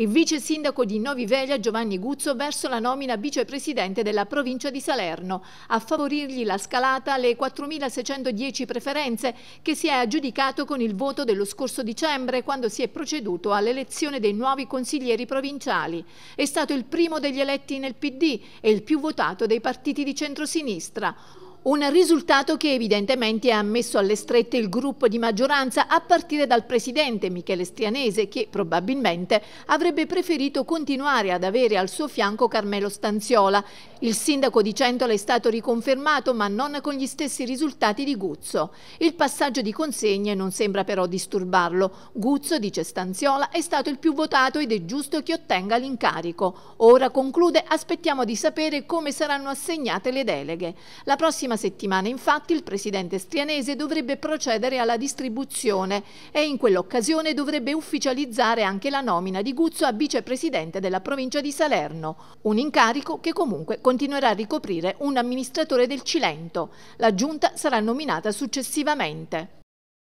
il vice sindaco di Noviveglia Giovanni Guzzo verso la nomina vicepresidente della provincia di Salerno, a favorirgli la scalata alle 4.610 preferenze che si è aggiudicato con il voto dello scorso dicembre quando si è proceduto all'elezione dei nuovi consiglieri provinciali. È stato il primo degli eletti nel PD e il più votato dei partiti di centrosinistra. Un risultato che evidentemente ha messo alle strette il gruppo di maggioranza a partire dal presidente Michele Strianese che probabilmente avrebbe preferito continuare ad avere al suo fianco Carmelo Stanziola. Il sindaco di Centola è stato riconfermato ma non con gli stessi risultati di Guzzo. Il passaggio di consegne non sembra però disturbarlo. Guzzo, dice Stanziola, è stato il più votato ed è giusto che ottenga l'incarico. Ora conclude, aspettiamo di sapere come saranno assegnate le deleghe. La prossima prossima settimana infatti il presidente strianese dovrebbe procedere alla distribuzione e in quell'occasione dovrebbe ufficializzare anche la nomina di Guzzo a vicepresidente della provincia di Salerno, un incarico che comunque continuerà a ricoprire un amministratore del Cilento. La giunta sarà nominata successivamente.